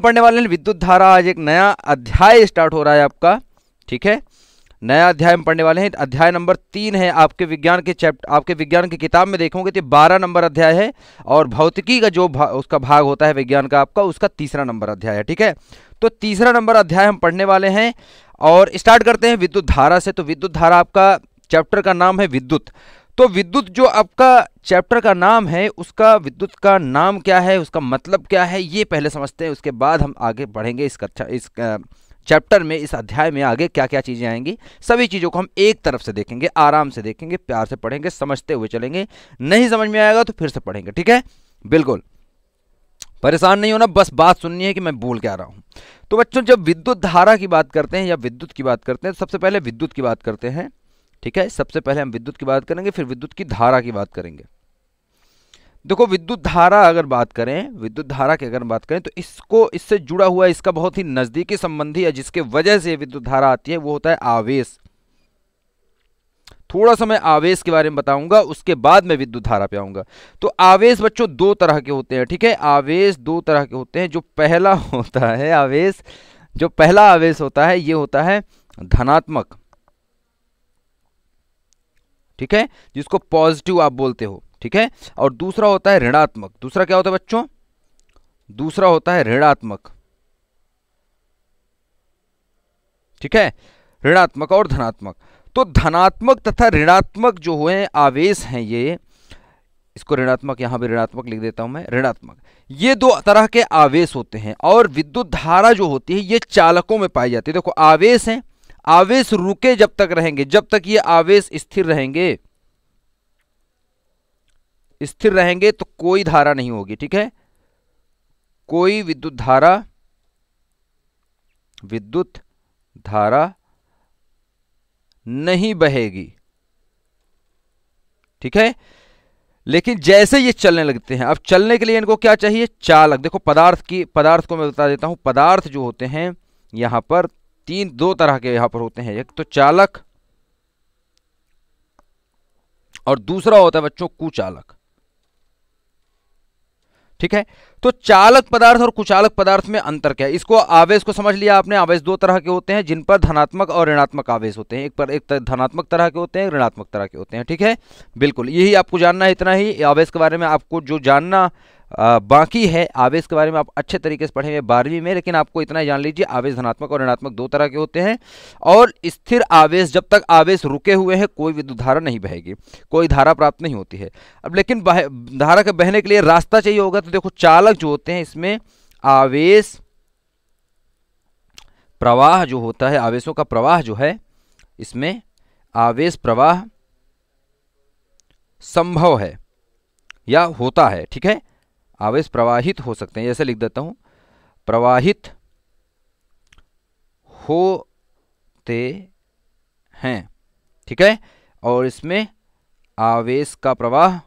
पढ़ने वाले हैं विद्युत धारा आज एक नया अध्याय स्टार्ट हो रहा है आपका ठीक है नया अध्याय हम पढ़ने वाले हैं अध्याय नंबर तीन है आपके विज्ञान के चैप्टर आपके विज्ञान की किताब में देखोगे तो बारह नंबर अध्याय है और भौतिकी का जो भा, उसका भाग होता है विज्ञान का आपका उसका तीसरा नंबर अध्याय है ठीक है तो तीसरा नंबर अध्याय हम पढ़ने वाले हैं और स्टार्ट करते हैं विद्युत धारा से तो विद्युत धारा आपका चैप्टर का नाम है विद्युत तो विद्युत जो आपका चैप्टर का नाम है उसका विद्युत का नाम क्या है उसका मतलब क्या है ये पहले समझते हैं उसके बाद हम आगे बढ़ेंगे इस कक्षा इस चैप्टर में इस अध्याय में आगे क्या क्या चीज़ें आएंगी सभी चीज़ों को हम एक तरफ से देखेंगे आराम से देखेंगे प्यार से पढ़ेंगे समझते हुए चलेंगे नहीं समझ में आएगा तो फिर से पढ़ेंगे ठीक है बिल्कुल परेशान नहीं होना बस बात सुननी है कि मैं बोल क्या रहा हूँ तो बच्चों जब विद्युत धारा की बात करते हैं या विद्युत की बात करते हैं तो सबसे पहले विद्युत की बात करते हैं ठीक है सबसे पहले हम विद्युत की बात करेंगे फिर विद्युत की धारा की बात करेंगे देखो विद्युत धारा अगर बात करें विद्युत धारा की अगर बात करें तो इसको इससे जुड़ा हुआ इसका बहुत ही नजदीकी संबंधी है जिसके वजह से विद्युत धारा आती है वो होता है आवेश थोड़ा सा मैं आवेश के बारे में बताऊंगा उसके बाद मैं विद्युत धारा पे आऊंगा तो आवेश बच्चों दो तरह के होते हैं ठीक है आवेश दो तरह के होते हैं जो पहला होता है आवेश जो पहला आवेश होता है ये होता है धनात्मक ठीक है जिसको पॉजिटिव आप बोलते हो ठीक है और दूसरा होता है ऋणात्मक दूसरा क्या होता है बच्चों दूसरा होता है ऋणात्मक ठीक है ऋणात्मक और धनात्मक तो धनात्मक तथा ऋणात्मक जो हुए आवेश हैं ये इसको ऋणात्मक यहां पर ऋणात्मक लिख देता हूं मैं ऋणात्मक ये दो तरह के आवेश होते हैं और विद्युत धारा जो होती है ये चालकों में पाई जाती है देखो आवेश है आवेश रुके जब तक रहेंगे जब तक ये आवेश स्थिर रहेंगे स्थिर रहेंगे तो कोई धारा नहीं होगी ठीक है कोई विद्युत धारा विद्युत धारा नहीं बहेगी ठीक है लेकिन जैसे ये चलने लगते हैं अब चलने के लिए इनको क्या चाहिए चालक देखो पदार्थ की पदार्थ को मैं बता देता हूं पदार्थ जो होते हैं यहां पर तीन दो तरह के यहां पर होते हैं एक तो चालक और दूसरा होता है बच्चों कुचालक ठीक है तो चालक पदार्थ और कुचालक पदार्थ में अंतर क्या है इसको आवेश को समझ लिया आपने आवेश दो तरह के होते हैं जिन पर धनात्मक और ऋणात्मक आवेश होते हैं एक पर एक धनात्मक तरह के होते हैं ऋणात्मक तरह के होते हैं ठीक है बिल्कुल यही आपको जानना है इतना ही आवेश के बारे में आपको जो जानना बाकी है आवेश के बारे में आप अच्छे तरीके से पढ़ेंगे बारहवीं में लेकिन आपको इतना जान लीजिए आवेश धनात्मक और ऋणात्मक दो तरह के होते हैं और स्थिर आवेश जब तक आवेश रुके हुए हैं कोई विद्युत धारा नहीं बहेगी कोई धारा प्राप्त नहीं होती है अब लेकिन धारा के बहने के लिए रास्ता चाहिए होगा तो देखो चालक जो होते हैं इसमें आवेश प्रवाह जो होता है आवेशों का प्रवाह जो है इसमें आवेश प्रवाह संभव है या होता है ठीक है आवेश प्रवाहित हो सकते हैं जैसे लिख देता हूँ प्रवाहित होते हैं ठीक है और इसमें आवेश का प्रवाह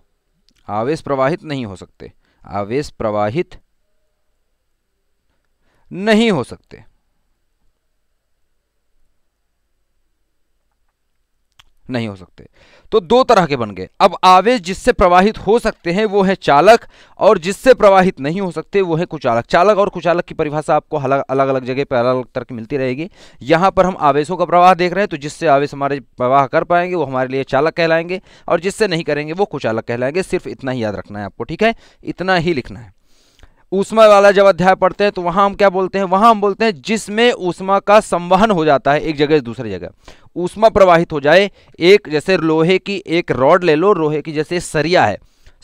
आवेश प्रवाहित नहीं हो सकते आवेश प्रवाहित नहीं हो सकते नहीं हो सकते तो दो तरह के बन गए अब आवेश जिससे प्रवाहित हो सकते हैं वो है चालक और जिससे प्रवाहित नहीं हो सकते वो है कुचालक चालक और कुचालक की परिभाषा आपको अलग अलग जगह पर अलग अलग तरह की मिलती रहेगी यहाँ पर हम आवेशों का प्रवाह देख रहे हैं तो जिससे आवेश हमारे प्रवाह कर पाएंगे वो हमारे लिए चालक कहलाएंगे और जिससे नहीं करेंगे वो कुचालक कहलाएंगे सिर्फ इतना ही याद रखना है आपको ठीक है इतना ही लिखना है ऊष्मा वाला जब अध्याय पढ़ते हैं तो वहाँ हम क्या बोलते हैं वहाँ हम बोलते हैं जिसमें ऊष्मा का संवहन हो जाता है एक जगह से दूसरी जगह ऊष्मा प्रवाहित हो जाए एक जैसे लोहे की एक रॉड ले लो लोहे की जैसे सरिया है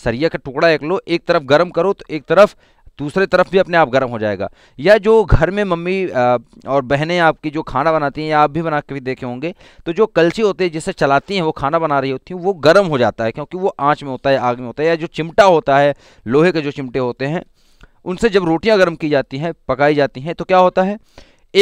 सरिया का टुकड़ा एक लो एक तरफ गर्म करो तो एक तरफ दूसरे तरफ भी अपने आप गर्म हो जाएगा या जो घर में मम्मी और बहनें आपकी जो खाना बनाती हैं या आप भी बना के भी देखे होंगे तो जो कलची होती है जिसे चलाती हैं वो खाना बना रही होती हैं वो गर्म हो जाता है क्योंकि वो आँच में होता है आग में होता है या जो चिमटा होता है लोहे के जो चिमटे होते हैं उनसे जब रोटियां गर्म की जाती हैं पकाई जाती हैं तो क्या होता है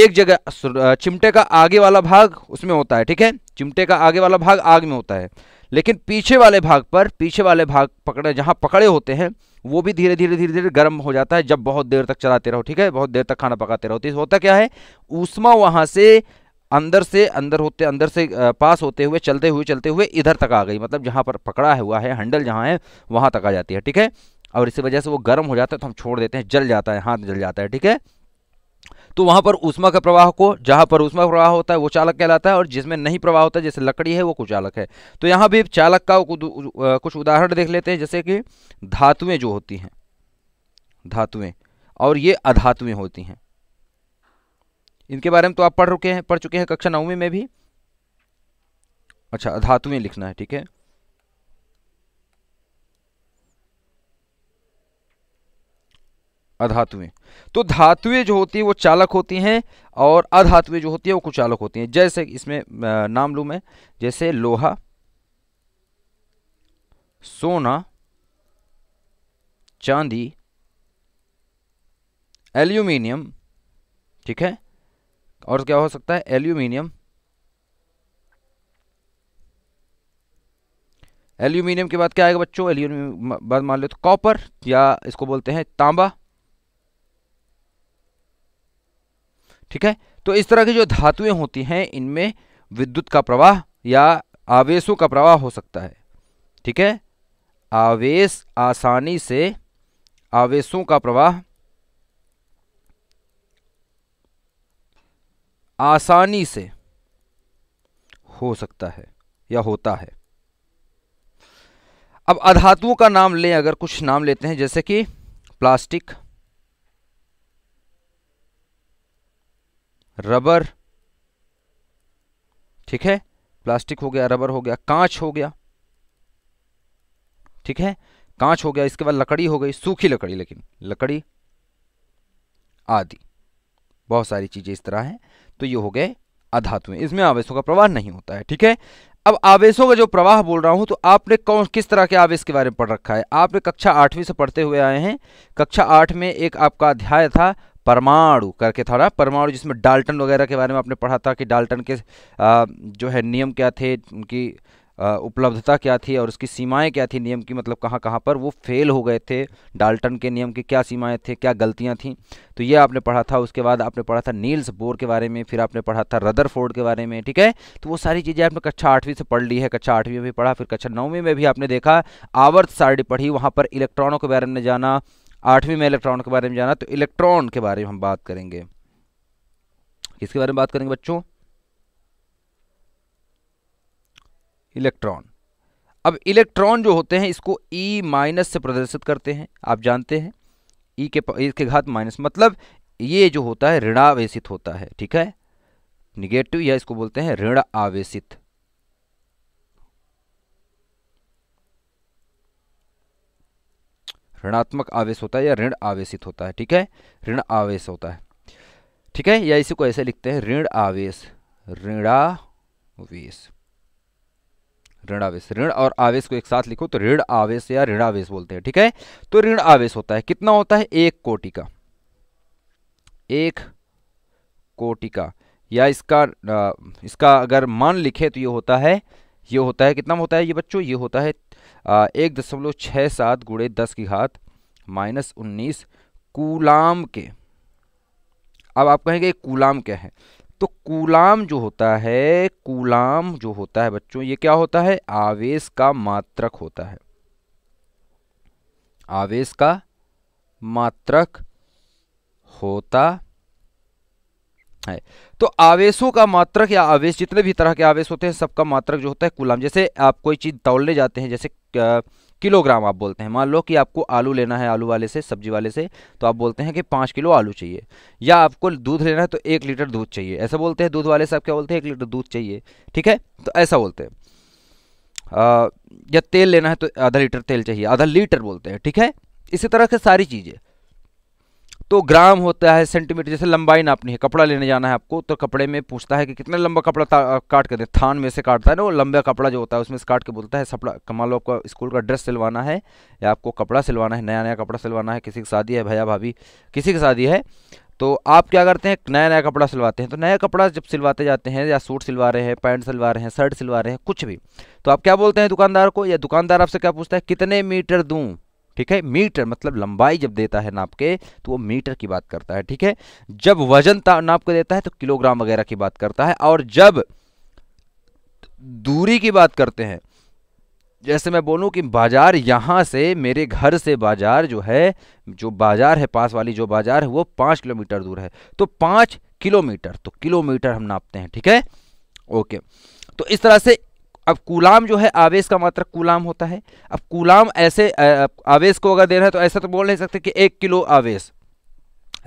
एक जगह चिमटे का आगे वाला भाग उसमें होता है ठीक है चिमटे का आगे वाला भाग आग में होता है लेकिन पीछे वाले भाग पर पीछे वाले भाग पकड़े जहाँ पकड़े होते हैं वो भी धीरे धीरे धीरे धीरे गर्म हो जाता है जब बहुत देर तक चलाते रहो ठीक है बहुत देर तक खाना पकाते रहो तो होता क्या है ऊष्मा वहाँ से अंदर से अंदर होते अंदर से पास होते हुए चलते हुए चलते हुए इधर तक आ गई मतलब जहाँ पर पकड़ा हुआ है हैंडल जहाँ है वहाँ तक आ जाती है ठीक है और इसी वजह से वो गर्म हो जाता है तो हम छोड़ देते हैं जल जाता है हाथ जल जाता है ठीक है तो वहाँ पर उष्मा का प्रवाह को जहाँ पर उष्मा प्रवाह होता है वो चालक कहलाता है और जिसमें नहीं प्रवाह होता है जैसे लकड़ी है वो कुचालक है तो यहाँ भी चालक का कुछ उदाहरण देख लेते हैं जैसे कि धातुएँ जो होती हैं धातुएँ और ये अधातुएँ होती हैं इनके बारे में तो आप पढ़ रुके हैं पढ़ चुके हैं कक्षा नौवीं में भी अच्छा धातुएँ लिखना है ठीक है अधातुएं तो धातुएं जो होती हैं वो चालक होती हैं और अधातुएं जो होती हैं वो कुचालक होती हैं जैसे इसमें नाम लू मैं जैसे लोहा सोना चांदी एल्यूमिनियम ठीक है और क्या हो सकता है एल्यूमिनियम एल्यूमिनियम के बाद क्या आएगा बच्चों एल्यूमिनियम बाद मान लो तो कॉपर या इसको बोलते हैं तांबा ठीक है तो इस तरह की जो धातुएं होती हैं इनमें विद्युत का प्रवाह या आवेशों का प्रवाह हो सकता है ठीक है आवेश आसानी से आवेशों का प्रवाह आसानी से हो सकता है या होता है अब अधातुओं का नाम लें अगर कुछ नाम लेते हैं जैसे कि प्लास्टिक रबर ठीक है प्लास्टिक हो गया रबर हो गया कांच हो गया ठीक है कांच हो गया इसके बाद लकड़ी हो गई सूखी लकड़ी लेकिन लकड़ी आदि बहुत सारी चीजें इस तरह हैं तो ये हो गए अधातुएं इसमें आवेशों का प्रवाह नहीं होता है ठीक है अब आवेशों का जो प्रवाह बोल रहा हूं तो आपने कौन किस तरह के आवेश के बारे में पढ़ रखा है आपने कक्षा आठवीं से पढ़ते हुए आए हैं कक्षा आठ में एक आपका अध्याय था परमाणु करके था ना परमाणु जिसमें डाल्टन वगैरह के बारे में आपने पढ़ा था कि डाल्टन के आ, जो है नियम क्या थे उनकी उपलब्धता क्या थी और उसकी सीमाएं क्या थी नियम की मतलब कहाँ कहाँ पर वो फेल हो गए थे डाल्टन के नियम की क्या सीमाएं थे क्या गलतियाँ थीं तो ये आपने पढ़ा था उसके बाद आपने पढ़ा था नील्स बोर के बारे में फिर आपने पढ़ा था रदरफोर्ड के बारे में ठीक है तो वो सारी चीज़ें आपने कक्षा आठवीं से पढ़ ली है कक्षा आठवीं में भी पढ़ा फिर कक्षा नौवीं में भी आपने देखा आवर्त सारणी पढ़ी वहाँ पर इलेक्ट्रॉनों के बारे में जाना आठवीं में इलेक्ट्रॉन के बारे में जाना तो इलेक्ट्रॉन के बारे में हम बात करेंगे किसके बारे में बात करेंगे बच्चों इलेक्ट्रॉन अब इलेक्ट्रॉन जो होते हैं इसको ई e माइनस से प्रदर्शित करते हैं आप जानते हैं ई e के इसके e घात माइनस मतलब ये जो होता है ऋणावेशित होता है ठीक है निगेटिव या इसको बोलते हैं ऋण आवेशित ऋणात्मक आवेश होता है या ऋण आवेशित होता है ठीक है ऋण आवेश होता है ठीक है या इसी को ऐसे लिखते हैं ऋण आवेश ऋणावेश ऋण आवेश ऋण और आवेश को एक साथ लिखो तो ऋण आवेश या ऋण आवेश बोलते हैं ठीक है तो ऋण आवेश होता है कितना होता है एक कोटि का एक कोटि का या इसका इसका अगर मान लिखे तो ये होता है ये होता है कितना होता है ये बच्चों ये होता है एक दशमलव छः सात गुड़े दस की घात माइनस उन्नीस कूलाम के अब आप कहेंगे कूलाम क्या है तो कूलाम जो होता है कूलाम जो होता है बच्चों ये क्या होता है आवेश का मात्रक होता है आवेश का मात्रक होता है तो आवेशों का मात्रक या आवेश जितने भी तरह के आवेश होते हैं सबका मात्रक जो होता है कुलाम जैसे आप कोई चीज़ तौलने जाते हैं जैसे किलोग्राम आप बोलते हैं मान लो कि आपको आलू लेना है आलू वाले से सब्जी वाले से तो आप बोलते हैं कि पाँच किलो आलू चाहिए या आपको दूध लेना है तो एक लीटर दूध चाहिए ऐसा बोलते हैं दूध वाले से आप क्या बोलते हैं एक लीटर दूध चाहिए ठीक है तो ऐसा बोलते हैं या तेल लेना है तो आधा लीटर तेल चाहिए आधा लीटर बोलते हैं ठीक है इसी तरह की सारी चीज़ें तो ग्राम होता है सेंटीमीटर जैसे लंबाई नापनी है कपड़ा लेने जाना है आपको तो कपड़े में पूछता है कि कितना लंबा कपड़ा काट कर दे थान में से काटता है ना वो लंबा कपड़ा जो होता है उसमें से काट के बोलता है सपड़ा लो आपका स्कूल का ड्रेस सिलवाना है या आपको कपड़ा सिलवाना है नया नया कपड़ा सिलवाना है किसी की शादी है भैया भाभी किसी की शादी है तो आप क्या करते हैं नया नया कपड़ा सिलवाते हैं तो नया कपड़ा जब सिलवाते जाते हैं या सूट सिलवा रहे हैं पैंट सिलवा रहे हैं शर्ट सिलवा रहे हैं कुछ भी तो आप क्या बोलते हैं दुकानदार को या दुकानदार आपसे क्या पूछता है कितने मीटर दूँ ठीक है मीटर मतलब लंबाई जब देता है नाप के तो वो मीटर की बात करता है ठीक है जब वजन नाप को देता है तो किलोग्राम वगैरह की बात करता है और जब दूरी की बात करते हैं जैसे मैं बोलूं कि बाज़ार यहाँ से मेरे घर से बाज़ार जो है जो बाज़ार है पास वाली जो बाज़ार है वो पाँच किलोमीटर दूर है तो पाँच किलोमीटर तो किलोमीटर हम नापते हैं ठीक है ओके तो इस तरह से अब कुलाम जो है आवेश का मात्रक कुलाम होता है अब कुलाम ऐसे आवेश को अगर दे रहे है तो ऐसा तो बोल नहीं सकते कि एक किलो आवेश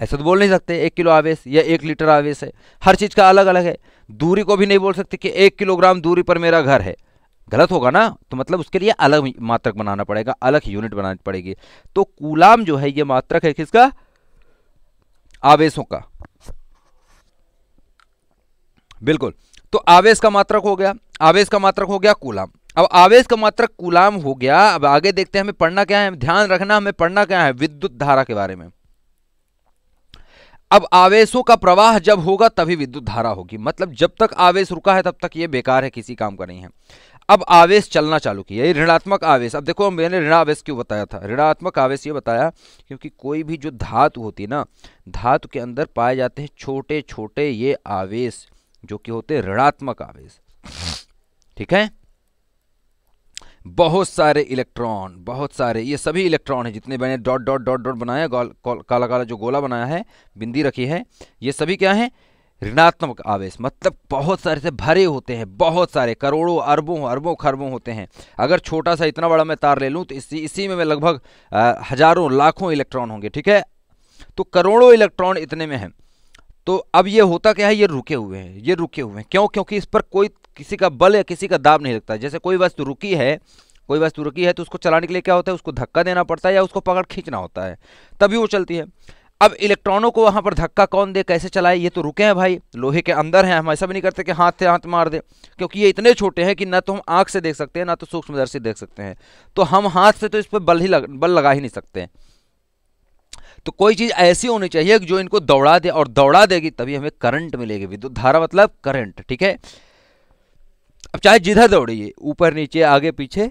ऐसा तो बोल नहीं सकते एक किलो आवेश या एक लीटर आवेश है हर चीज़ का अलग अलग है दूरी को भी नहीं बोल सकते कि एक किलोग्राम दूरी पर मेरा घर है गलत होगा ना तो मतलब उसके लिए अलग मात्रक बनाना पड़ेगा अलग यूनिट बनानी पड़ेगी तो कुलाम जो है ये मात्रक है किसका आवेशों का बिल्कुल तो आवेश का मात्रक हो गया आवेश का मात्रक हो गया कूलाम अब आवेश का मात्रक कुलाम हो गया अब आगे देखते हैं हमें पढ़ना क्या है ध्यान रखना हमें पढ़ना क्या है विद्युत धारा के बारे में अब आवेशों का प्रवाह जब होगा तभी विद्युत धारा होगी मतलब जब तक आवेश रुका है तब तक ये बेकार है किसी काम का नहीं है अब आवेश चलना चालू किया ये ऋणात्मक आवेश अब देखो मैंने ऋण आवेश क्यों बताया था ऋणात्मक आवेश ये बताया क्योंकि कोई भी जो धातु होती है ना धातु के अंदर पाए जाते हैं छोटे छोटे ये आवेश जो कि होते ऋणात्मक आवेश ठीक है बहुत सारे इलेक्ट्रॉन बहुत सारे ये सभी इलेक्ट्रॉन है जितने मैंने डॉट डॉट डॉट डॉट बनाया काला काला जो गोला बनाया है बिंदी रखी है ये सभी क्या है ऋणात्मक आवेश मतलब बहुत सारे से भरे होते हैं बहुत सारे करोड़ों अरबों अरबों खरबों होते हैं अगर छोटा सा इतना बड़ा मैं तार ले लूँ तो इसी इसी में मैं लगभग हजारों लाखों इलेक्ट्रॉन होंगे ठीक है तो करोड़ों इलेक्ट्रॉन इतने में हैं तो अब ये होता क्या है ये रुके हुए हैं ये रुके हुए हैं क्यों क्योंकि इस पर कोई किसी का बल या किसी का दाब नहीं लगता जैसे कोई वस्तु रुकी है कोई वस्तु रुकी है तो उसको चलाने के लिए क्या होता है उसको धक्का देना पड़ता है या उसको पकड़ खींचना होता है तभी वो चलती है अब इलेक्ट्रॉनों को वहाँ पर धक्का कौन दे कैसे चलाए ये तो रुके हैं भाई लोहे के अंदर हैं हम ऐसा भी नहीं करते कि हाथ से हाथ मार दे क्योंकि ये इतने छोटे हैं कि ना तो हम आँख से देख सकते हैं ना तो सूक्ष्मदर्शी देख सकते हैं तो हम हाथ से तो इस पर बल ही लग, बल लगा ही नहीं सकते हैं तो कोई चीज़ ऐसी होनी चाहिए जो इनको दौड़ा दे और दौड़ा देगी तभी हमें करंट मिलेगी विद्युत धारा मतलब करंट ठीक है अब चाहे जिधर दौड़िए ऊपर नीचे आगे पीछे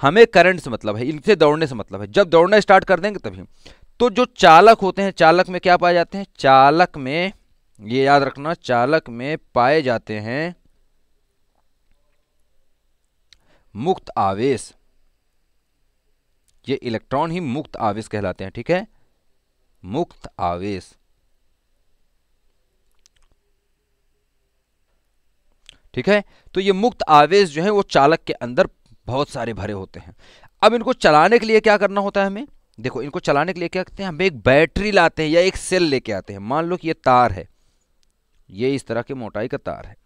हमें करंट से मतलब है इनसे दौड़ने से मतलब है जब दौड़ना स्टार्ट कर देंगे तभी तो जो चालक होते हैं चालक में क्या पाए जाते हैं चालक में ये याद रखना चालक में पाए जाते हैं मुक्त आवेश ये इलेक्ट्रॉन ही मुक्त आवेश कहलाते हैं ठीक है मुक्त आवेश ठीक है तो ये मुक्त आवेश जो है वो चालक के अंदर बहुत सारे भरे होते हैं अब इनको चलाने के लिए क्या करना होता है हमें देखो इनको चलाने के लिए क्या करते हैं हम एक बैटरी लाते हैं या एक सेल लेके आते हैं मान लो कि ये तार है ये इस तरह की मोटाई का तार है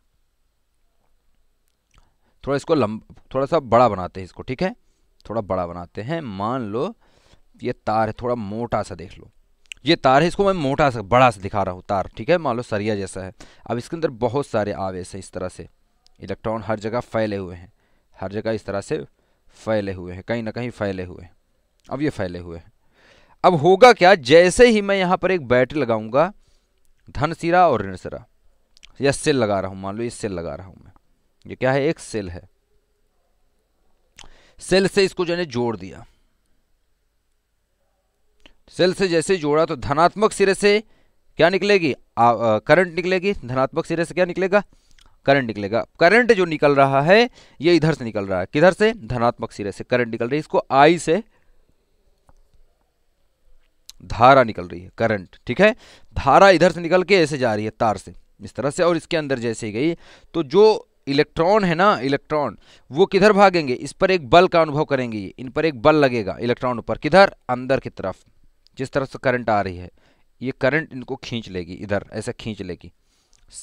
थोड़ा इसको लंब थोड़ा सा बड़ा बनाते हैं इसको ठीक है थोड़ा बड़ा बनाते हैं मान लो ये तार है थोड़ा मोटा सा देख लो ये तार है इसको मैं मोटा सा बड़ा सा दिखा रहा हूँ तार ठीक है मान लो सरिया जैसा है अब इसके अंदर बहुत सारे आवेश है इस तरह से इलेक्ट्रॉन हर जगह फैले हुए हैं हर जगह इस तरह से फैले हुए हैं कहीं ना कहीं फैले हुए हैं अब ये फैले हुए हैं अब होगा क्या जैसे ही मैं यहाँ पर एक बैटरी लगाऊंगा धन सिरा और ऋण सिरा या सेल लगा रहा हूँ मान लो ये सेल लगा रहा हूँ मैं ये क्या है एक सेल है सेल से इसको जो जोड़ दिया सेल से जैसे जोड़ा तो धनात्मक सिरे से क्या निकलेगी करंट निकलेगी धनात्मक सिरे से क्या निकलेगा करंट निकलेगा करंट जो निकल रहा है ये इधर से निकल रहा है किधर से धनात्मक सिरे से करंट निकल रही है इसको आई से धारा निकल रही है करंट ठीक है धारा इधर से निकल के ऐसे जा रही है तार से इस तरह से और इसके अंदर जैसे ही गई तो जो इलेक्ट्रॉन है ना इलेक्ट्रॉन वो किधर भागेंगे इस पर एक बल का अनुभव करेंगे ये इन पर एक बल लगेगा इलेक्ट्रॉन ऊपर किधर अंदर की तरफ जिस तरफ से करंट आ रही है ये करंट इनको खींच लेगी इधर ऐसे खींच लेगी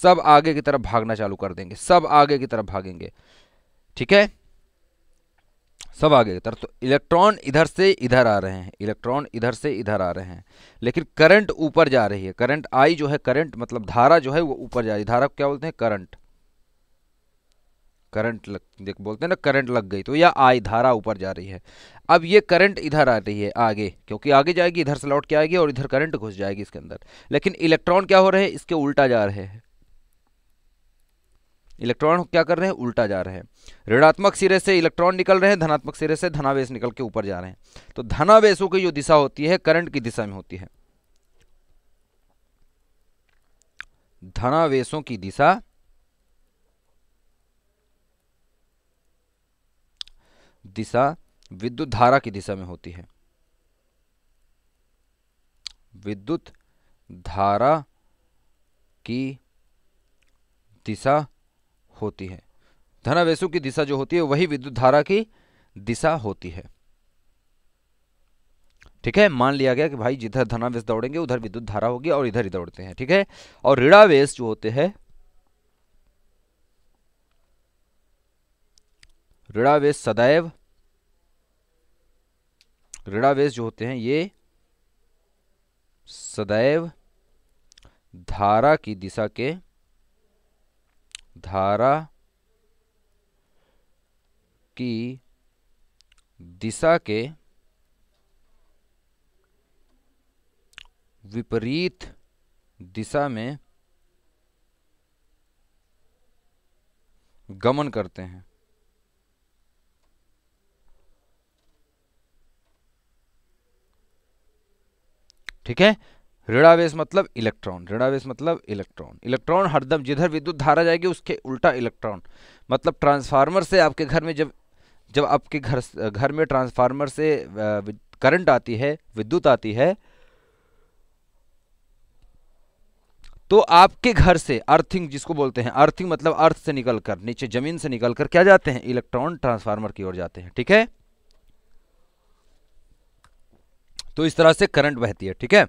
सब आगे की तरफ भागना चालू कर देंगे सब आगे की तरफ भागेंगे ठीक है सब आगे की तरफ तो इलेक्ट्रॉन इधर से इधर आ रहे हैं इलेक्ट्रॉन इधर से इधर आ रहे हैं लेकिन करंट ऊपर जा रही है करंट आई जो है करंट मतलब धारा जो है वो ऊपर जा रही है धारा क्या बोलते हैं करंट करंट लग देख बोलते हैं ना करंट लग गई तो या आई धारा ऊपर जा रही है अब ये करंट इधर आ रही है आगे क्योंकि आगे जाएगी इधर से लौट के आएगी और इधर करंट घुस जाएगी इसके अंदर लेकिन इलेक्ट्रॉन क्या हो रहे हैं इसके उल्टा जा रहे हैं इलेक्ट्रॉन क्या कर रहे हैं उल्टा जा रहे हैं ऋणात्मक सिरे से इलेक्ट्रॉन निकल रहे हैं धनात्मक सिरे से धनावेश निकल के ऊपर जा रहे हैं तो धनावेशों की जो दिशा होती है करंट की दिशा में होती है धनावेशों की दिशा दिशा विद्युत धारा की दिशा में होती है विद्युत धारा की दिशा होती है धनावेशु की दिशा जो होती है वही विद्युत धारा की दिशा होती है ठीक है मान लिया गया कि भाई जिधर धनावेश दौड़ेंगे उधर विद्युत धारा होगी और इधर ही दौड़ते हैं ठीक है और ऋणावेश जो होते हैं ऋणावेश सदैव ऋणावेश जो होते हैं ये सदैव धारा की दिशा के धारा की दिशा के विपरीत दिशा में गमन करते हैं ठीक है ऋणावेश मतलब इलेक्ट्रॉन ऋणावेश मतलब इलेक्ट्रॉन इलेक्ट्रॉन हरदम जिधर विद्युत धारा जाएगी उसके उल्टा इलेक्ट्रॉन मतलब ट्रांसफार्मर से आपके घर में जब जब आपके घर घर में ट्रांसफार्मर से करंट आती है विद्युत आती है तो आपके घर से अर्थिंग जिसको बोलते हैं अर्थिंग मतलब अर्थ से निकलकर नीचे जमीन से निकलकर क्या जाते हैं इलेक्ट्रॉन ट्रांसफार्मर की ओर जाते हैं ठीक है तो इस तरह से करंट बहती है ठीक है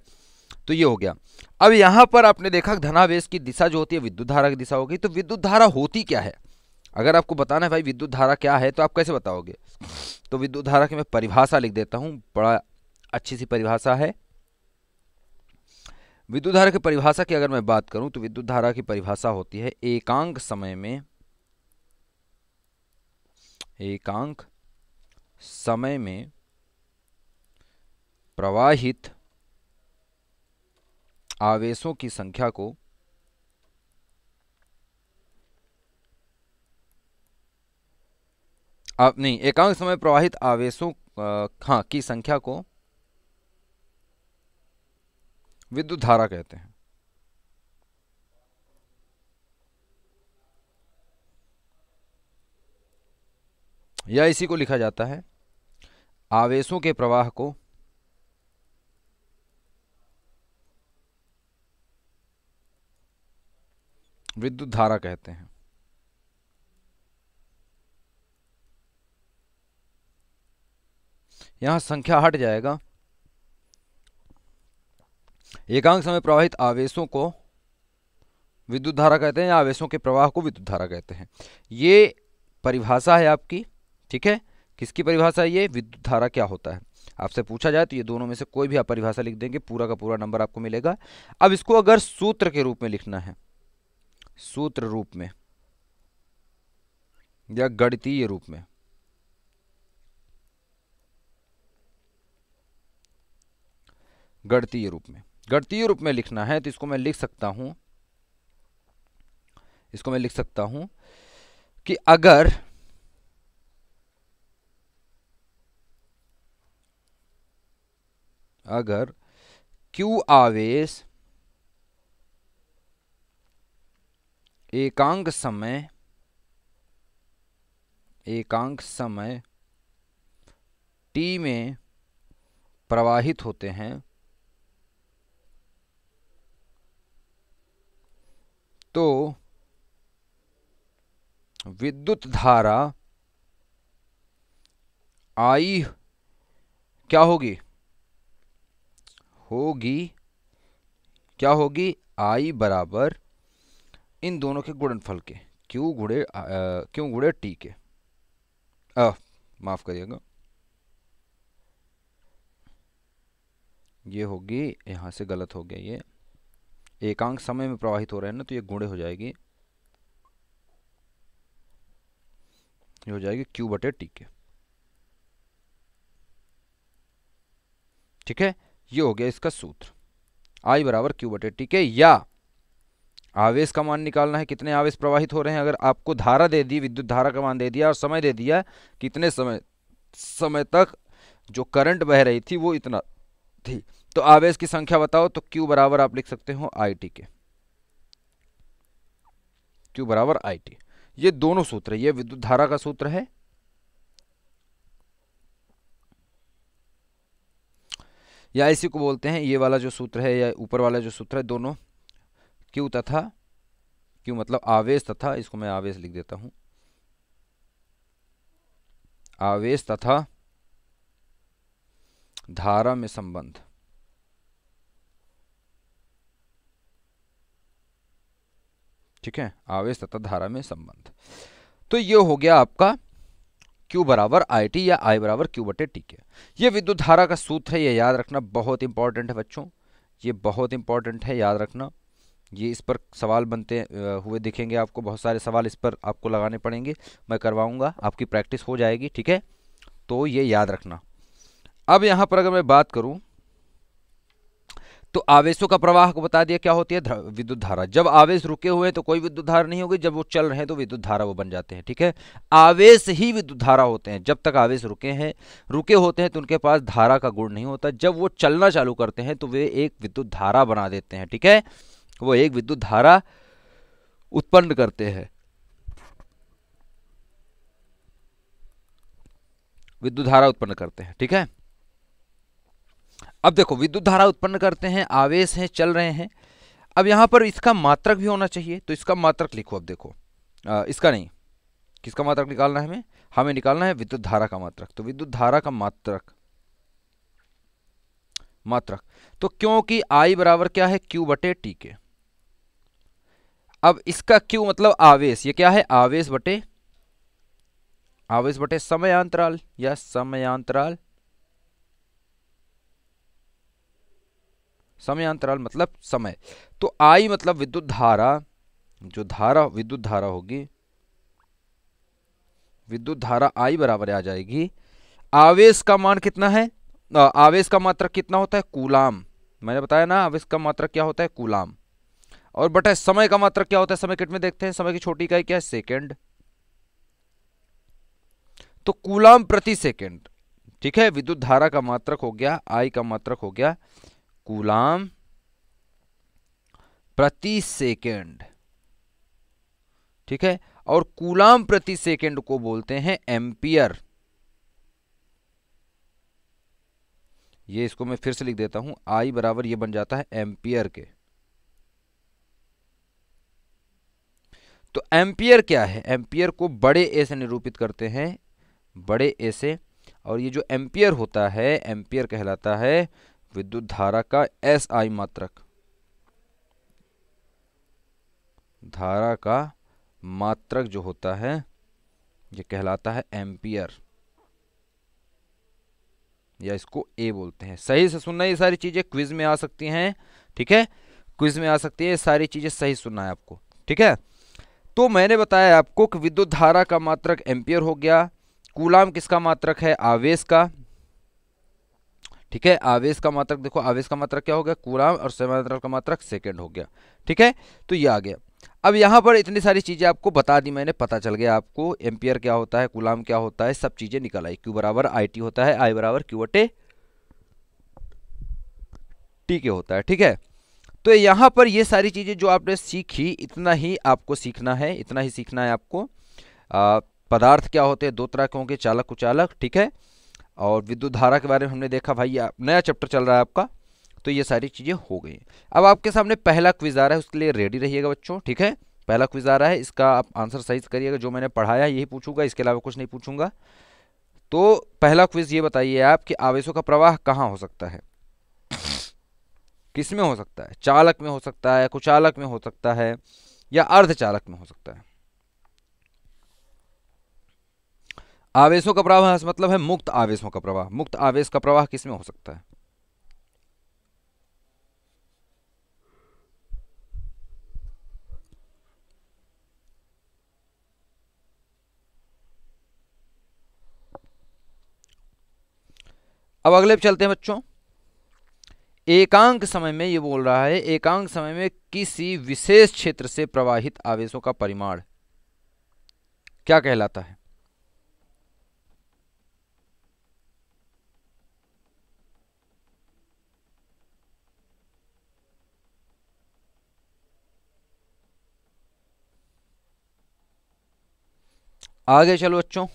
तो ये हो गया अब यहां पर आपने देखा धनावेश की दिशा जो होती है विद्युत धारा की दिशा होगी तो विद्युत धारा होती क्या है अगर आपको बताना है भाई विद्युत धारा क्या है तो आप कैसे बताओगे तो विद्युत धारा की मैं परिभाषा लिख देता हूं बड़ा अच्छी सी परिभाषा है विद्युत धारा की परिभाषा की अगर मैं बात करूं तो विद्युत धारा की परिभाषा होती है एकांक समय में एकांक समय में प्रवाहित आवेशों की संख्या को आप नहीं एकांक समय प्रवाहित आवेशों हाँ की संख्या को विद्युत धारा कहते हैं या इसी को लिखा जाता है आवेशों के प्रवाह को विद्युत धारा कहते हैं यहां संख्या हट जाएगा एकांक में प्रवाहित आवेशों को विद्युत धारा कहते हैं या आवेशों के प्रवाह को विद्युत धारा कहते हैं ये परिभाषा है आपकी ठीक है किसकी परिभाषा ये विद्युत धारा क्या होता है आपसे पूछा जाए तो ये दोनों में से कोई भी आप परिभाषा लिख देंगे पूरा का पूरा नंबर आपको मिलेगा अब इसको अगर सूत्र के रूप में लिखना है सूत्र रूप में या गणितीय रूप में गणतीय रूप में गणतीय रूप में लिखना है तो इसको मैं लिख सकता हूं इसको मैं लिख सकता हूं कि अगर अगर क्यू आवेश एकांक समय एकांक समय टी में प्रवाहित होते हैं तो विद्युत धारा आई क्या होगी होगी क्या होगी आई बराबर इन दोनों के गुणनफल के क्यों गुड़े क्यों गुड़े टी के माफ़ करिएगा ये होगी यहाँ से गलत हो गया ये एकांक समय में प्रवाहित हो रहे हैं ना तो ये गुणे हो जाएगी ये हो जाएगी क्यू बटे टी के ठीक है ये हो गया इसका सूत्र आई बराबर क्यू बटे टी के या आवेश का मान निकालना है कितने आवेश प्रवाहित हो रहे हैं अगर आपको धारा दे दी विद्युत धारा का मान दे दिया और समय दे दिया कितने समय समय तक जो करंट बह रही थी वो इतना थी तो आवेश की संख्या बताओ तो क्यू बराबर आप लिख सकते हो आई टी के क्यू बराबर आई टी ये दोनों सूत्र ये विद्युत धारा का सूत्र है या इसी को बोलते हैं ये वाला जो सूत्र है या ऊपर वाला जो सूत्र है दोनों क्यों तथा क्यों मतलब आवेश तथा इसको मैं आवेश लिख देता हूं आवेश तथा धारा में संबंध ठीक है आवेश तथा धारा में संबंध तो ये हो गया आपका Q बराबर आई टी या I बराबर Q बटे टी के ये विद्युत धारा का सूत्र है ये याद रखना बहुत इंपॉर्टेंट है बच्चों ये बहुत इंपॉर्टेंट है याद रखना ये इस पर सवाल बनते हुए दिखेंगे आपको बहुत सारे सवाल इस पर आपको लगाने पड़ेंगे मैं करवाऊंगा आपकी प्रैक्टिस हो जाएगी ठीक है तो ये याद रखना अब यहाँ पर अगर मैं बात करूँ तो आवेशों का प्रवाह को बता दिया क्या होती है विद्युत धारा जब आवेश रुके हुए हैं तो कोई विद्युत धारा नहीं होगी जब वो चल रहे हैं तो विद्युत धारा वो बन जाते हैं ठीक है आवेश ही विद्युत धारा होते हैं जब तक आवेश रुके हैं रुके होते हैं तो उनके पास धारा का गुण नहीं होता जब वो चलना चालू करते हैं तो वे एक विद्युत धारा बना देते हैं ठीक है वो एक विद्युत धारा उत्पन्न करते हैं विद्युत धारा उत्पन्न करते हैं ठीक है अब देखो विद्युत धारा उत्पन्न करते हैं आवेश हैं चल रहे हैं अब यहां पर इसका मात्रक भी होना चाहिए तो इसका मात्रक लिखो अब देखो आ, इसका नहीं किसका मात्रक निकालना है हमें हमें निकालना है विद्युत धारा का मात्रक तो विद्युत धारा का मात्रक मात्रक तो क्योंकि आई बराबर क्या है क्यू बटे टी के अब इसका क्यू मतलब आवेश ये क्या है आवेश बटे आवेश बटे समयांतराल या समयांतराल समयांतराल मतलब समय तो आई मतलब विद्युत धारा जो धारा विद्युत धारा होगी विद्युत धारा आई बराबर आ जाएगी आवेश का मान कितना है आवेश का मात्रक कितना होता है कूलाम मैंने बताया ना आवेश का मात्रक क्या होता है कूलाम और बटे समय का मात्रक क्या होता है समय किट में देखते हैं समय की छोटी इकाई क्या है सेकेंड तो कूलाम प्रति सेकेंड ठीक है विद्युत धारा का मात्रक हो गया आई का मात्रक हो गया कूलाम प्रति सेकेंड ठीक है और कूलाम प्रति सेकेंड को बोलते हैं एम्पियर ये इसको मैं फिर से लिख देता हूं आई बराबर ये बन जाता है एम्पियर के तो एम्पियर क्या है एम्पियर को बड़े ए से निरूपित करते हैं बड़े ए से और ये जो एम्पियर होता है एम्पियर कहलाता है विद्युत धारा का एस आई मात्रक धारा का मात्रक जो होता है ये कहलाता है एम्पियर या इसको ए बोलते हैं सही से सुनना ये सारी चीज़ें क्विज में आ सकती हैं ठीक है क्विज में आ सकती है सारी चीज़ें सही सुनना है आपको ठीक है तो मैंने बताया आपको कि विद्युत धारा का मात्रक एम्पियर हो गया कूलाम किसका मात्रक है आवेश का ठीक है आवेश का मात्रक देखो आवेश का मात्रक क्या हो गया कूलाम और सेमांतरल का मात्रक सेकेंड हो गया ठीक है तो ये आ गया अब यहाँ पर इतनी सारी चीज़ें आपको बता दी मैंने पता चल गया आपको एम्पियर क्या होता है कुलाम क्या होता है सब चीज़ें निकल आई क्यू बराबर आई टी होता है आई बराबर क्यू अटे टी के होता है ठीक है तो यहाँ पर ये सारी चीज़ें जो आपने सीखी इतना ही आपको सीखना है इतना ही सीखना है आपको आ, पदार्थ क्या होते हैं दो तरह के होंगे चालक उचालक ठीक है और विद्युत धारा के बारे में हमने देखा भाई नया चैप्टर चल रहा है आपका तो ये सारी चीज़ें हो गई अब आपके सामने पहला क्विज आ रहा है उसके लिए रेडी रहिएगा बच्चों ठीक है पहला क्विज आ रहा है इसका आप आंसर सही करिएगा जो मैंने पढ़ाया यही पूछूंगा इसके अलावा कुछ नहीं पूछूंगा तो पहला क्विज ये बताइए आप कि आवेशों का प्रवाह कहाँ हो सकता है किस में हो सकता है चालक में हो सकता है कुचालक में हो सकता है या अर्धचालक में हो सकता है आवेशों का प्रवाह मतलब है मुक्त आवेशों का प्रवाह मुक्त आवेश का प्रवाह किस में हो सकता है अब अगले पे चलते हैं बच्चों एकांक समय में ये बोल रहा है एकांक समय में किसी विशेष क्षेत्र से प्रवाहित आवेशों का परिमाण क्या कहलाता है आगे चलो बच्चों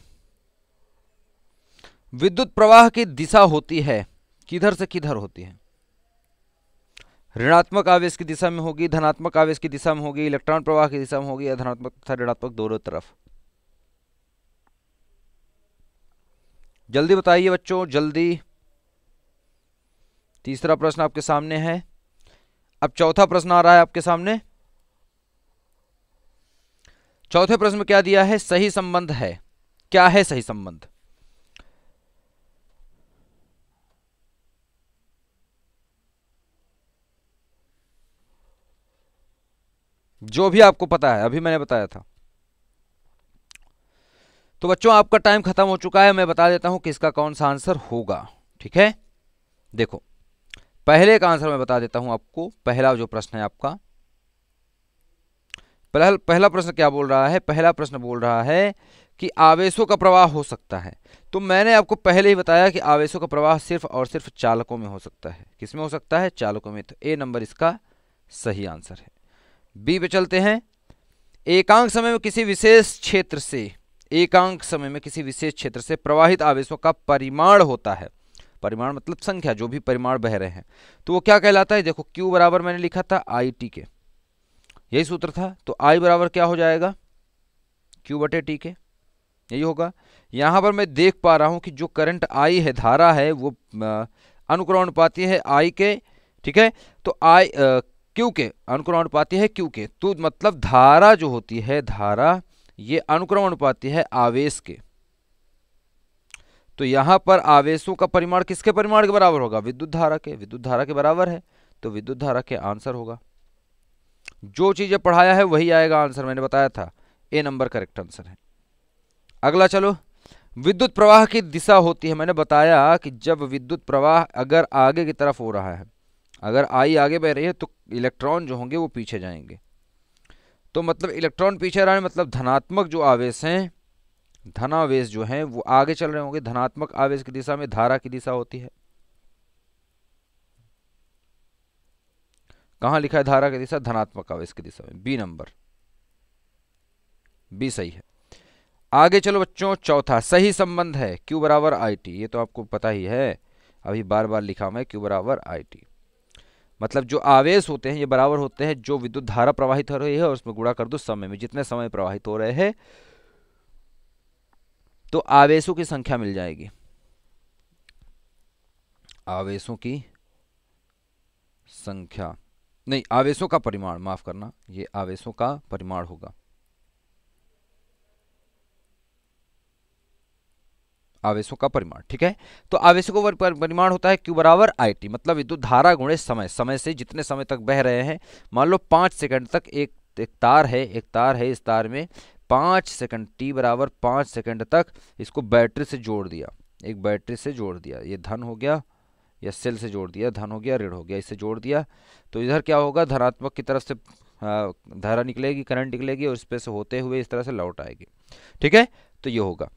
विद्युत प्रवाह की दिशा होती है किधर से किधर होती है ऋणात्मक आवेश की दिशा में होगी धनात्मक आवेश की दिशा में होगी इलेक्ट्रॉन प्रवाह की दिशा में होगी या धनात्मक तथा ऋणात्मक दोनों तरफ जल्दी बताइए बच्चों जल्दी तीसरा प्रश्न आपके सामने है अब चौथा प्रश्न आ रहा है आपके सामने चौथे प्रश्न में क्या दिया है सही संबंध है क्या है सही संबंध जो भी आपको पता है अभी मैंने बताया था तो बच्चों आपका टाइम खत्म हो चुका है मैं बता देता हूं कि इसका कौन सा आंसर होगा ठीक है देखो पहले का आंसर मैं बता देता हूं आपको पहला जो प्रश्न है आपका पहल, पहला प्रश्न क्या बोल रहा है पहला प्रश्न बोल रहा है कि आवेशों का प्रवाह हो सकता है तो मैंने आपको पहले ही बताया कि आवेशों का प्रवाह सिर्फ और सिर्फ चालकों में हो सकता है किसमें हो सकता है चालकों में तो ए नंबर इसका सही आंसर है बी पे चलते हैं एकांक समय में किसी विशेष क्षेत्र से एकांक समय में किसी विशेष क्षेत्र से प्रवाहित आवेशों का परिमाण होता है परिमाण मतलब संख्या जो भी परिमाण बह रहे हैं तो वो क्या कहलाता है देखो Q बराबर मैंने लिखा था आई टी के यही सूत्र था तो I बराबर क्या हो जाएगा Q बटे टी के यही होगा यहां पर मैं देख पा रहा हूं कि जो करंट I है धारा है वो अनुक्रमण पाती है I के ठीक है तो I क्योंकि अनुक्रम अनुपाती है क्योंकि तो मतलब धारा जो होती है धारा ये अनुक्रम अनुपाती है आवेश के तो यहां पर आवेशों का परिमाण किसके परिमाण के बराबर होगा विद्युत धारा के विद्युत धारा के बराबर है तो विद्युत धारा के आंसर होगा जो चीजें पढ़ाया है वही आएगा आंसर मैंने बताया था ए नंबर करेक्ट आंसर है अगला चलो विद्युत प्रवाह की दिशा होती है मैंने बताया कि जब विद्युत प्रवाह अगर आगे की तरफ हो रहा है अगर आई आगे बह रही है तो इलेक्ट्रॉन जो होंगे वो पीछे जाएंगे तो मतलब इलेक्ट्रॉन पीछे रहे मतलब धनात्मक जो आवेश हैं धनावेश जो हैं वो आगे चल रहे होंगे धनात्मक आवेश की दिशा में धारा की दिशा होती है कहाँ लिखा है धारा की दिशा धनात्मक आवेश की दिशा में बी नंबर बी सही है आगे चलो बच्चों चौथा सही संबंध है क्यू बराबर आई टी ये तो आपको पता ही है अभी बार बार लिखा मैं क्यू बराबर आई टी मतलब जो आवेश होते हैं ये बराबर होते हैं जो विद्युत धारा प्रवाहित हो रही है और उसमें गुणा कर दो समय में जितने समय प्रवाहित हो रहे हैं तो आवेशों की संख्या मिल जाएगी आवेशों की संख्या नहीं आवेशों का परिमाण माफ करना ये आवेशों का परिमाण होगा आवेशों का परिमाण ठीक है तो आवेशों का परिमाण होता है क्यू बराबर आई टी मतलब विद्युत धारा गुणे समय समय से जितने समय तक बह रहे हैं मान लो पाँच सेकंड तक एक एक तार है एक तार है इस तार में पाँच सेकंड टी बराबर पाँच सेकंड तक इसको बैटरी से जोड़ दिया एक बैटरी से जोड़ दिया ये धन हो गया या सेल से जोड़ दिया धन हो गया ऋण हो गया इससे जोड़ दिया तो इधर क्या होगा धनात्मक की तरफ से धारा निकलेगी करंट निकलेगी और इस पर से होते हुए इस तरह से लौट आएगी ठीक है तो ये होगा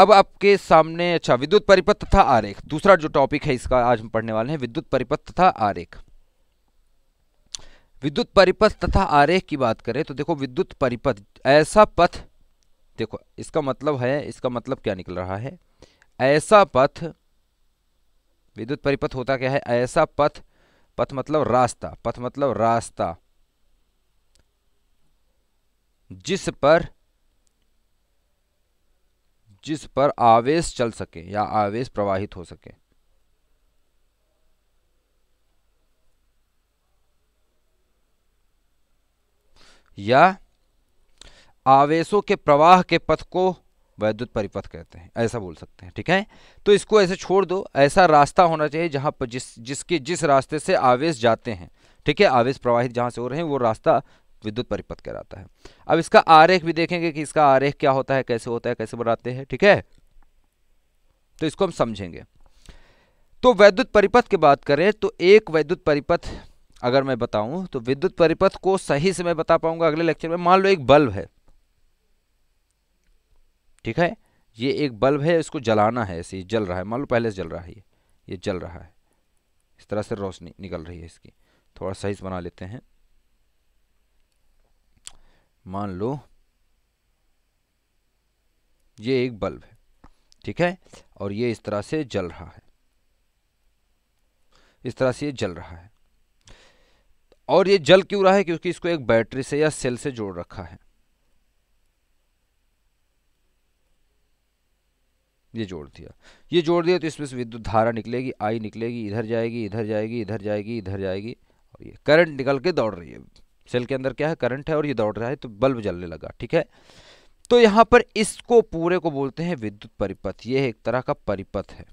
अब आपके सामने अच्छा विद्युत परिपथ तथा आरेख दूसरा जो टॉपिक है इसका आज हम पढ़ने वाले हैं विद्युत परिपथ तथा आरेख विद्युत परिपथ तथा आरेख की बात करें तो देखो विद्युत परिपथ ऐसा पथ देखो इसका मतलब है इसका मतलब क्या निकल रहा है ऐसा पथ विद्युत परिपथ होता क्या है ऐसा पथ पथ मतलब रास्ता पथ मतलब रास्ता जिस पर जिस पर आवेश चल सके या आवेश प्रवाहित हो सके या आवेशों के प्रवाह के पथ को वैद्युत परिपथ कहते हैं ऐसा बोल सकते हैं ठीक है तो इसको ऐसे छोड़ दो ऐसा रास्ता होना चाहिए जहां पर जिस जिसके जिस रास्ते से आवेश जाते हैं ठीक है आवेश प्रवाहित जहां से हो रहे हैं वो रास्ता विद्युत परिपथ कहलाता है अब इसका आरेख भी देखेंगे कि इसका आरेख क्या होता है कैसे होता है कैसे बनाते हैं ठीक है तो इसको हम समझेंगे तो वैद्युत परिपथ की बात करें तो एक वैद्युत परिपथ अगर मैं बताऊं तो विद्युत परिपथ को सही से मैं बता पाऊंगा अगले लेक्चर में मान लो एक बल्ब है ठीक है ये एक बल्ब है इसको जलाना है ऐसे जल रहा है मान लो पहले से जल रहा है ये ये जल रहा है इस तरह से रोशनी निकल रही है इसकी थोड़ा सही से बना लेते हैं मान लो ये एक बल्ब है ठीक है और ये इस तरह से जल रहा है इस तरह से ये जल रहा है और ये जल क्यों रहा है क्योंकि इसको एक बैटरी से या सेल से जोड़ रखा है ये जोड़ दिया ये जोड़ दिया तो इसमें से विद्युत धारा निकलेगी आई निकलेगी इधर जाएगी इधर जाएगी इधर जाएगी इधर जाएगी और ये करंट निकल के दौड़ रही है सेल के अंदर क्या है करंट है और ये दौड़ रहा है तो बल्ब जलने लगा ठीक है तो यहां पर इसको पूरे को बोलते हैं विद्युत परिपथ ये एक तरह का परिपथ है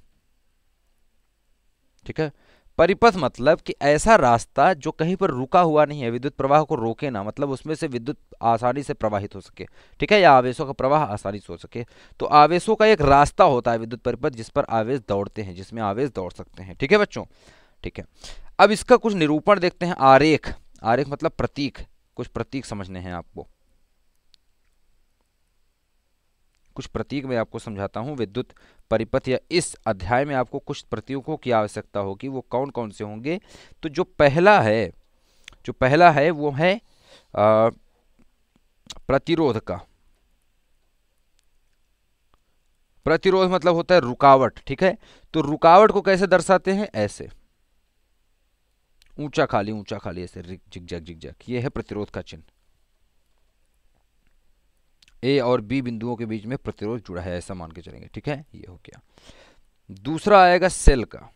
ठीक है परिपथ मतलब कि ऐसा रास्ता जो कहीं पर रुका हुआ नहीं है विद्युत प्रवाह को रोके ना मतलब उसमें से विद्युत आसानी से प्रवाहित हो सके ठीक है या आवेशों का प्रवाह आसानी से हो सके तो आवेशों का एक रास्ता होता है विद्युत परिपथ जिस पर आवेश दौड़ते हैं जिसमें आवेश दौड़ सकते हैं ठीक है बच्चों ठीक है अब इसका कुछ निरूपण देखते हैं आरेख आरेख मतलब प्रतीक कुछ प्रतीक समझने हैं आपको कुछ प्रतीक मैं आपको समझाता हूं विद्युत परिपथ या इस अध्याय में आपको कुछ प्रतीकों की आवश्यकता होगी वो कौन कौन से होंगे तो जो पहला है जो पहला है वो है प्रतिरोध का प्रतिरोध मतलब होता है रुकावट ठीक है तो रुकावट को कैसे दर्शाते हैं ऐसे ऊंचा खाली ऊंचा खाली ऐसे जिगजैग जिगजैग ये है प्रतिरोध का चिन्ह ए और बी बिंदुओं के बीच में प्रतिरोध जुड़ा है ऐसा मान के चलेंगे ठीक है ये हो गया दूसरा आएगा सेल का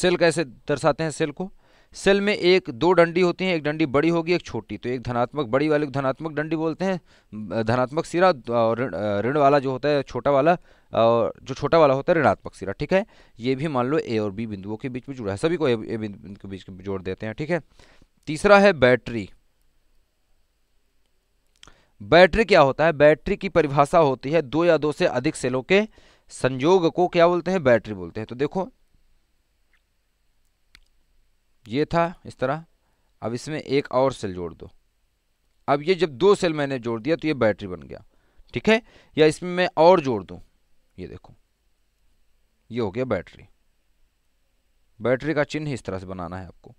सेल कैसे दर्शाते हैं सेल को सेल में एक दो डंडी होती है एक डंडी बड़ी होगी एक छोटी तो एक धनात्मक बड़ी वाली धनात्मक डंडी बोलते हैं धनात्मक सिरा और ऋण वाला जो होता है छोटा वाला और जो छोटा वाला होता है ऋणात्मक सिरा ठीक है ये भी मान लो ए और बी बिंदुओं के बीच में जुड़ा है सभी को ए, ए बिंदु के बीच में जोड़ देते हैं ठीक है तीसरा है बैटरी बैटरी क्या होता है बैटरी की परिभाषा होती है दो या दो से अधिक सेलों के संयोग को क्या बोलते हैं बैटरी बोलते हैं तो देखो ये था इस तरह अब इसमें एक और सेल जोड़ दो अब ये जब दो सेल मैंने जोड़ दिया तो ये बैटरी बन गया ठीक है या इसमें मैं और जोड़ दूँ ये देखो ये हो गया बैटरी बैटरी का चिन्ह इस तरह से बनाना है आपको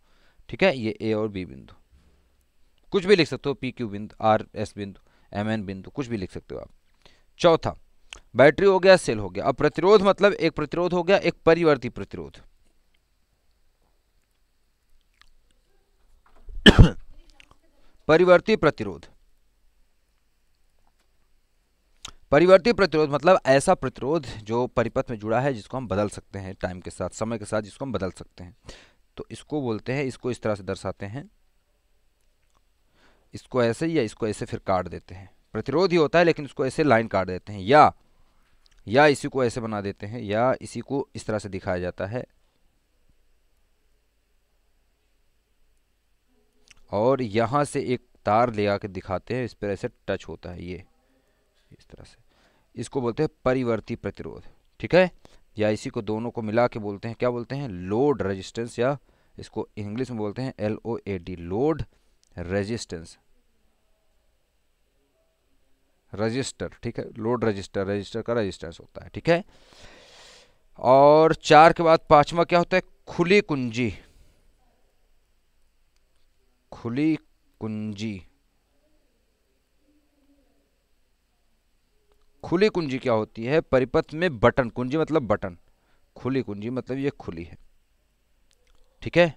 ठीक है ये ए और बी बिंदु कुछ भी लिख सकते हो पी क्यू बिंदु आर एस बिंदु एम एन बिंदु कुछ भी लिख सकते हो आप चौथा बैटरी हो गया सेल हो गया अब प्रतिरोध मतलब एक प्रतिरोध हो गया एक परिवर्ती प्रतिरोध परिवर्ती प्रतिरोध परिवर्ती प्रतिरोध मतलब ऐसा प्रतिरोध जो परिपथ में जुड़ा है जिसको हम बदल सकते हैं टाइम के साथ समय के साथ जिसको हम बदल सकते हैं तो इसको बोलते हैं इसको इस तरह से दर्शाते हैं इसको ऐसे या इसको ऐसे फिर काट देते हैं प्रतिरोध ही होता है लेकिन इसको ऐसे लाइन काट देते हैं या या इसी को ऐसे बना देते हैं या इसी को इस तरह से दिखाया जाता है और यहाँ से एक तार ले आके दिखाते हैं इस पर ऐसे टच होता है ये इस तरह से इसको बोलते हैं परिवर्ती प्रतिरोध ठीक है या इसी को दोनों को मिला के बोलते हैं क्या बोलते हैं लोड रेजिस्टेंस या इसको इंग्लिश में बोलते हैं L O A D load resistance register ठीक है लोड रजिस्टर रजिस्टर का रजिस्टेंस होता है ठीक है और चार के बाद पांचवा क्या होता है खुली कुंजी खुली कुंजी खुली कुंजी क्या होती है परिपथ में बटन कुंजी मतलब बटन खुली कुंजी मतलब ये खुली है ठीक है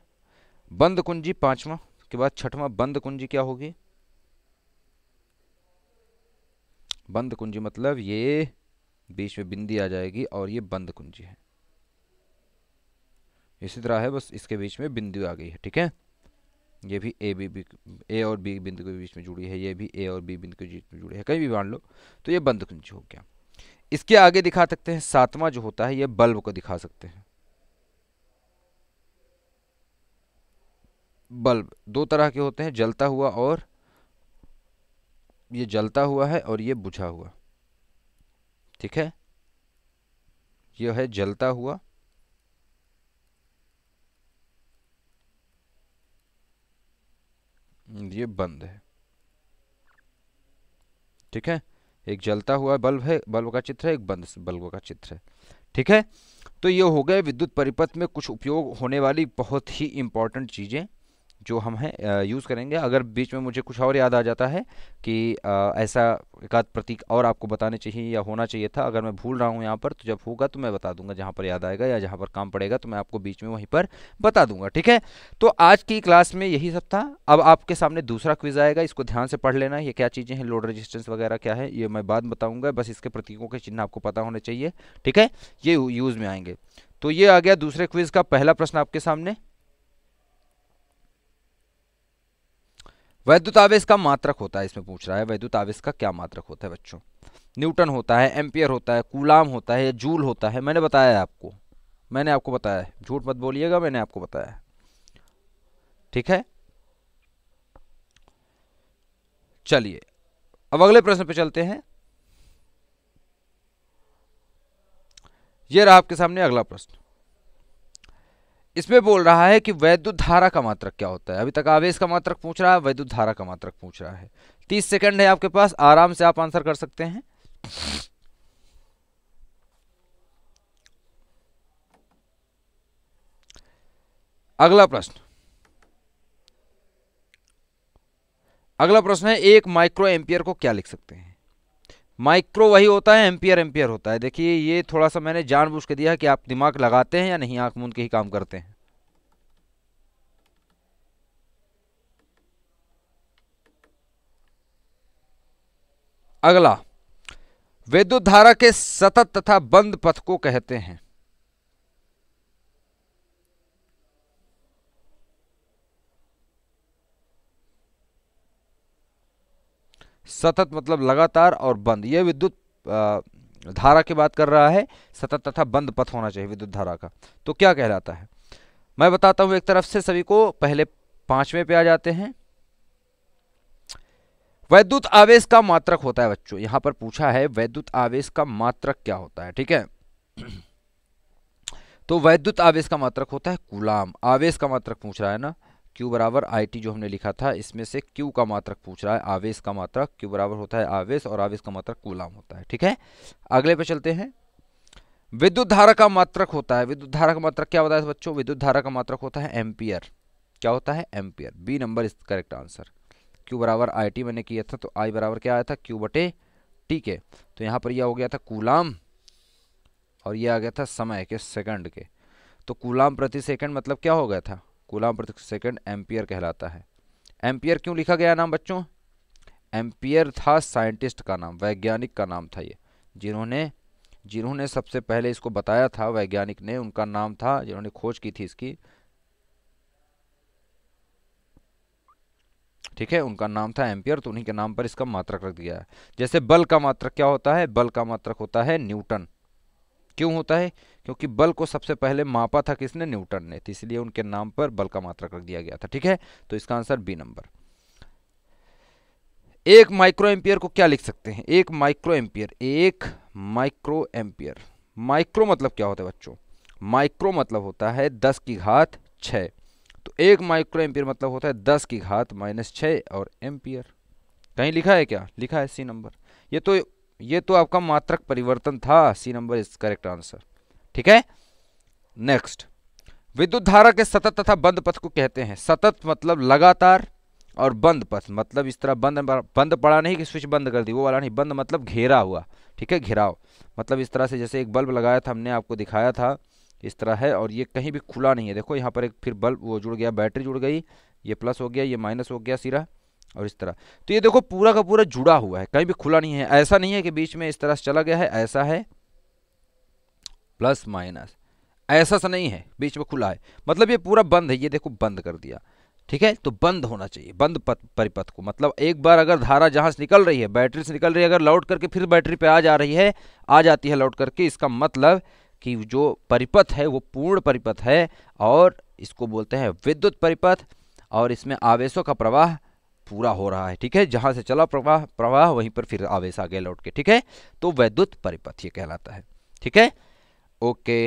बंद कुंजी पांचवा के बाद छठवां बंद कुंजी क्या होगी बंद कुंजी मतलब ये बीच में बिंदी आ जाएगी और ये बंद कुंजी है इसी तरह है बस इसके बीच में बिंदी आ गई है ठीक है ये भी ए बी ए और बी बिंदु के बीच में जुड़ी है ये भी ए और बी बिंदु के बीच में जुड़ी है कहीं भी मान लो तो ये बंद कुंज हो गया इसके आगे दिखा सकते हैं सातवां जो होता है ये बल्ब को दिखा सकते हैं बल्ब दो तरह के होते हैं जलता हुआ और ये जलता हुआ है और ये बुझा हुआ ठीक है यह है जलता हुआ हम्म, ये बंद है ठीक है एक जलता हुआ बल्ब है बल्ब का चित्र है एक बंद बल्ब का चित्र है ठीक है तो ये हो गए विद्युत परिपथ में कुछ उपयोग होने वाली बहुत ही इंपॉर्टेंट चीज़ें जो हम हैं यूज़ करेंगे अगर बीच में मुझे कुछ और याद आ जाता है कि आ, ऐसा एकाध प्रतीक और आपको बताने चाहिए या होना चाहिए था अगर मैं भूल रहा हूँ यहाँ पर तो जब होगा तो मैं बता दूंगा जहाँ पर याद आएगा या जहाँ पर काम पड़ेगा तो मैं आपको बीच में वहीं पर बता दूंगा ठीक है तो आज की क्लास में यही सब था अब आपके सामने दूसरा क्विज आएगा इसको ध्यान से पढ़ लेना ये क्या चीज़ें हैं लोड रजिस्टेंस वगैरह क्या है ये मैं बाद बताऊँगा बस इसके प्रतीकों के चिन्ह आपको पता होने चाहिए ठीक है ये यूज़ में आएंगे तो ये आ गया दूसरे क्विज़ का पहला प्रश्न आपके सामने वैद्युत आवेश का मात्रक होता है इसमें पूछ रहा है वैद्युत आवेश का क्या मात्रक होता है बच्चों न्यूटन होता है एम्पियर होता है कूलाम होता है जूल होता है मैंने बताया है आपको मैंने आपको बताया है झूठ मत बोलिएगा मैंने आपको बताया है ठीक है चलिए अब अगले प्रश्न पे चलते हैं यह रहा आपके सामने अगला प्रश्न इसमें बोल रहा है कि वैद्युत धारा का मात्रक क्या होता है अभी तक आवेश का मात्रक पूछ रहा है वैद्युत धारा का मात्रक पूछ रहा है तीस सेकंड है आपके पास आराम से आप आंसर कर सकते हैं अगला प्रश्न अगला प्रश्न है एक माइक्रो एम्पियर को क्या लिख सकते हैं माइक्रो वही होता है एम्पियर एम्पियर होता है देखिए ये थोड़ा सा मैंने जानबूझ के दिया कि आप दिमाग लगाते हैं या नहीं आंख मूंद के ही काम करते हैं अगला विद्युत धारा के सतत तथा बंद पथ को कहते हैं सतत मतलब लगातार और बंद यह विद्युत धारा की बात कर रहा है सतत तथा बंद पथ होना चाहिए विद्युत धारा का तो क्या कहलाता है मैं बताता हूं एक तरफ से सभी को पहले पांचवें पे आ जाते हैं वैद्युत आवेश का मात्रक होता है बच्चों यहां पर पूछा है वैद्युत आवेश का मात्रक क्या होता है ठीक है तो वैद्युत आवेश का मात्रक होता है कुलाम आवेश का मात्रक पूछ रहा है ना Q बराबर आई टी जो हमने लिखा था इसमें से Q का मात्रक पूछ रहा है आवेश का मात्रक Q बराबर होता है आवेश और आवेश का मात्रक कूलाम होता है ठीक है अगले पे चलते हैं विद्युत धारा का मात्रक होता है विद्युत धारा का मात्रक क्या होता है बच्चों विद्युत धारा का मात्रक होता है एम्पियर क्या होता है ampere B number is correct answer Q बराबर आई टी मैंने किया था तो आई बराबर क्या आया था क्यू बटे टी के तो यहाँ पर यह हो गया था कूलाम और यह आ गया था समय के सेकंड के तो कूलाम प्रति सेकंड मतलब क्या हो गया था कूलाम प्रति सेकंड एम्पियर कहलाता है एम्पियर क्यों लिखा गया नाम बच्चों एम्पियर था साइंटिस्ट का नाम वैज्ञानिक का नाम था ये जिन्होंने जिन्होंने सबसे पहले इसको बताया था वैज्ञानिक ने उनका नाम था जिन्होंने खोज की थी इसकी ठीक है उनका नाम था एम्पियर तो उन्हीं के नाम पर इसका मात्रक रख दिया है जैसे बल का मात्रक क्या होता है बल का मात्रक होता है न्यूटन क्यों होता है क्योंकि बल को सबसे पहले मापा था किसने न्यूटन ने तो इसलिए उनके नाम पर बल का मात्रक रख दिया गया था ठीक है तो इसका आंसर बी नंबर एक माइक्रो एम्पियर को क्या लिख सकते हैं एक माइक्रो एम्पियर एक माइक्रो एम्पियर माइक्रो मतलब क्या होता है बच्चों माइक्रो मतलब होता है दस की घात छ तो एक माइक्रो एम्पियर मतलब होता है दस की घात माइनस छ और एम्पियर कहीं लिखा है क्या लिखा है सी नंबर ये तो ये तो आपका मात्रक परिवर्तन था C number is correct answer ठीक है नेक्स्ट विद्युत धारा के सतत तथा बंद पथ को कहते हैं सतत मतलब लगातार और बंद पथ मतलब इस तरह बंद बंद पड़ा नहीं कि स्विच बंद कर दी वो वाला नहीं बंद मतलब घेरा हुआ ठीक है घेराव मतलब इस तरह से जैसे एक बल्ब लगाया था हमने आपको दिखाया था इस तरह है और ये कहीं भी खुला नहीं है देखो यहाँ पर एक फिर बल्ब वो जुड़ गया बैटरी जुड़ गई ये प्लस हो गया ये माइनस हो गया सिरा और इस तरह तो ये देखो पूरा का पूरा जुड़ा हुआ है कहीं भी खुला नहीं है ऐसा नहीं है कि बीच में इस तरह से चला गया है ऐसा है प्लस माइनस ऐसा सा नहीं है बीच में खुला है मतलब ये पूरा बंद है ये देखो बंद कर दिया ठीक है तो बंद होना चाहिए बंद परिपथ को मतलब एक बार अगर धारा जहाँ से निकल रही है बैटरी से निकल रही है अगर लौट करके फिर बैटरी पे आ जा रही है आ जाती है लौट करके इसका मतलब कि जो परिपथ है वो पूर्ण परिपथ है और इसको बोलते हैं विद्युत परिपथ और इसमें आवेशों का प्रवाह पूरा हो रहा है ठीक है जहाँ से चला प्रवाह प्रवाह वहीं पर फिर आवेश आ गया लौट के ठीक है तो वैद्युत परिपथ ये कहलाता है ठीक है ओके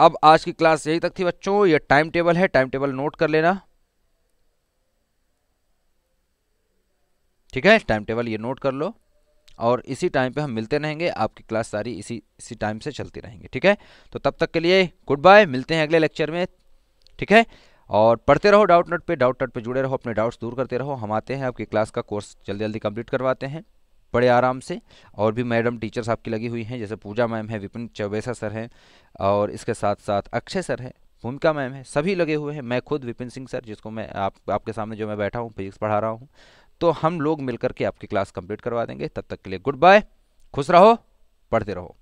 अब आज की क्लास यही तक थी बच्चों ये टाइम टेबल है टाइम टेबल नोट कर लेना ठीक है टाइम टेबल ये नोट कर लो और इसी टाइम पे हम मिलते रहेंगे आपकी क्लास सारी इसी इसी टाइम से चलती रहेंगे ठीक है तो तब तक के लिए गुड बाय मिलते हैं अगले लेक्चर में ठीक है और पढ़ते रहो डाउट नट पे डाउट नट पे जुड़े रहो अपने डाउट्स दूर करते रहो हम आते हैं आपकी क्लास का कोर्स जल्दी जल्दी कंप्लीट करवाते हैं बड़े आराम से और भी मैडम टीचर्स आपकी लगी हुई हैं जैसे पूजा मैम है विपिन चौबेसा सर हैं और इसके साथ साथ अक्षय सर हैं भूमिका मैम है सभी लगे हुए हैं मैं खुद विपिन सिंह सर जिसको मैं आप आपके सामने जो मैं बैठा हूँ फिजिक्स पढ़ा रहा हूँ तो हम लोग मिलकर के आपकी क्लास कंप्लीट करवा देंगे तब तक के लिए गुड बाय खुश रहो पढ़ते रहो